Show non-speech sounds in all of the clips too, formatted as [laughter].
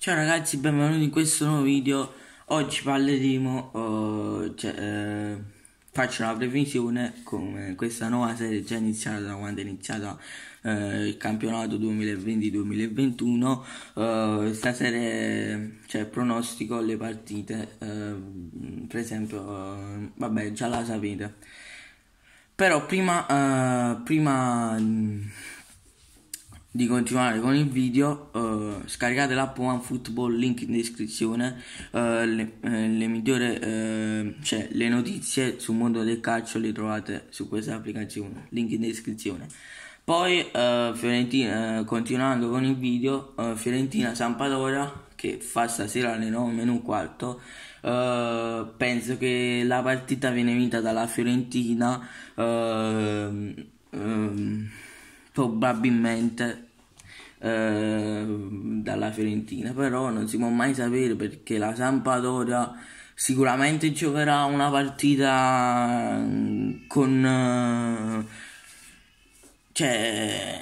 Ciao ragazzi, benvenuti in questo nuovo video. Oggi parleremo, oh, cioè, eh, faccio una previsione come questa nuova serie già iniziata da quando è iniziato eh, il campionato 2020-2021. Eh, sta serie, cioè, pronostico le partite, eh, per esempio, eh, vabbè, già la sapete. Però prima, prima di continuare con il video eh, scaricate l'app OneFootball link in descrizione eh, le, eh, le, migliori eh, cioè le notizie sul mondo del calcio le trovate su questa applicazione link in descrizione poi eh, eh, continuando con il video Fiorentina Sampadora che fa stasera alle 9 meno un quarto penso che la partita viene vinta dalla Fiorentina ehm, probabilmente eh, dalla Fiorentina, però non si può mai sapere perché la Sampdoria sicuramente giocherà una partita mm, con... Eh, cioè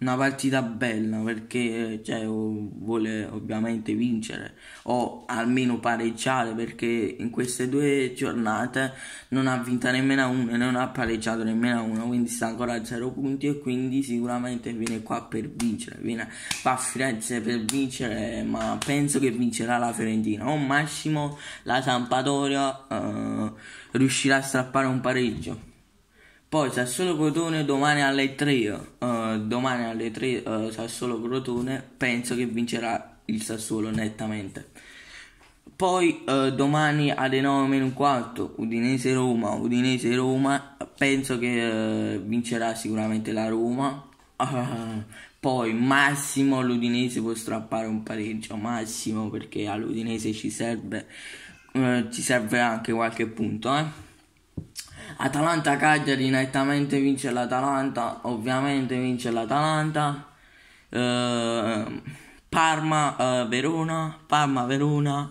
una partita bella perché eh, cioè, vuole ovviamente vincere o almeno pareggiare perché in queste due giornate non ha vinto nemmeno una e non ha pareggiato nemmeno una quindi sta ancora a zero punti e quindi sicuramente viene qua per vincere viene qua a Firenze per vincere ma penso che vincerà la Fiorentina o massimo la Sampdoria eh, riuscirà a strappare un pareggio poi Sassuolo Crotone domani alle 3. Uh, eh, domani alle 3 uh, eh, Sassuolo Crotone penso che vincerà il Sassuolo nettamente. Poi uh, domani alle 9 meno Udinese Roma, Udinese Roma penso che vincerà sicuramente la Roma. [laughs] poi massimo l'Udinese può strappare un pareggio, massimo perché all'Udinese ci serve ci serve anche qualche punto, eh. Atalanta-Cagliari nettamente vince l'Atalanta, ovviamente vince l'Atalanta. Eh, Parma-Verona, eh, Parma-Verona,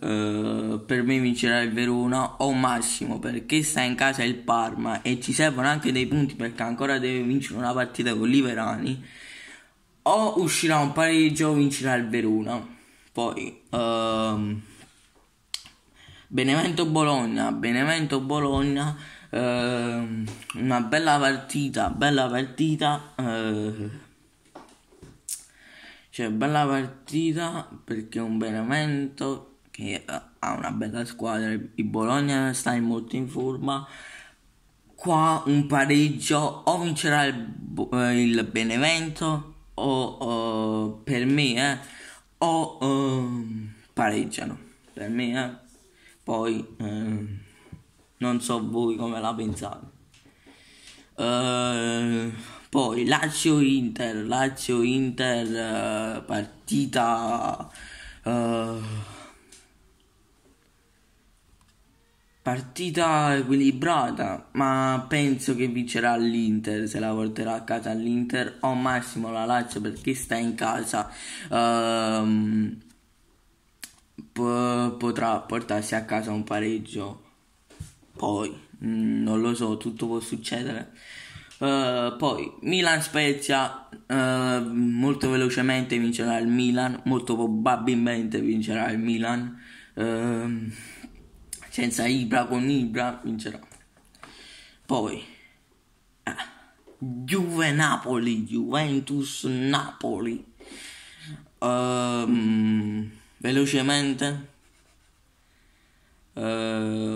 eh, per me vincerà il Verona o Massimo perché sta in casa il Parma e ci servono anche dei punti perché ancora deve vincere una partita con Liverani. O uscirà un pareggio o vincerà il Verona. Poi... Ehm, Benevento Bologna, Benevento Bologna Uh, una bella partita, bella partita. Uh, cioè, bella partita perché un Benevento che ha una bella squadra, il Bologna sta in molto in forma. Qua un pareggio o vincerà il, eh, il Benevento o, o, per me eh, o um, pareggiano per me eh. poi um, non so voi come la pensate. Uh, poi Lazio-Inter, Lazio-Inter uh, eh, partita... Uh, partita equilibrata, ma penso che vincerà l'Inter, se la porterà a casa l'Inter o massimo la Lazio perché sta in casa. Ehm, po- potrà portarsi a casa un pareggio poi, mh, mm, non lo so, tutto può succedere. Uh, poi Milan Spezia uh, molto velocemente vincerà il Milan, molto probabilmente vincerà il Milan. Uh, senza Ibra con Ibra vincerà. Poi ah, Juve Napoli, Juventus Napoli. Um, velocemente. Ehm,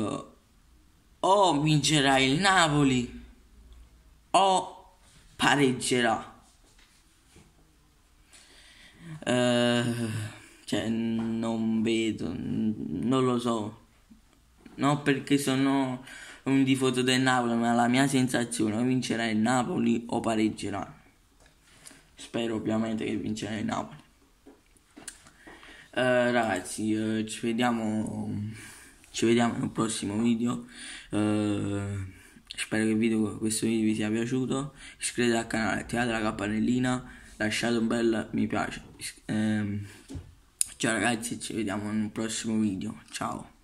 vincerà il Napoli o pareggerà. Uh, cioè, non vedo, non lo so. Non perché sono un tifoso del Napoli, ma la mia sensazione è vincerà il Napoli o pareggerà. Spero ovviamente che vincerà il Napoli. Uh, ragazzi, uh, ci vediamo ci vediamo in un prossimo video eh, spero che video, questo video vi sia piaciuto iscrivetevi al canale attivate la campanellina lasciate un bel mi piace eh, ciao ragazzi ci vediamo in un prossimo video ciao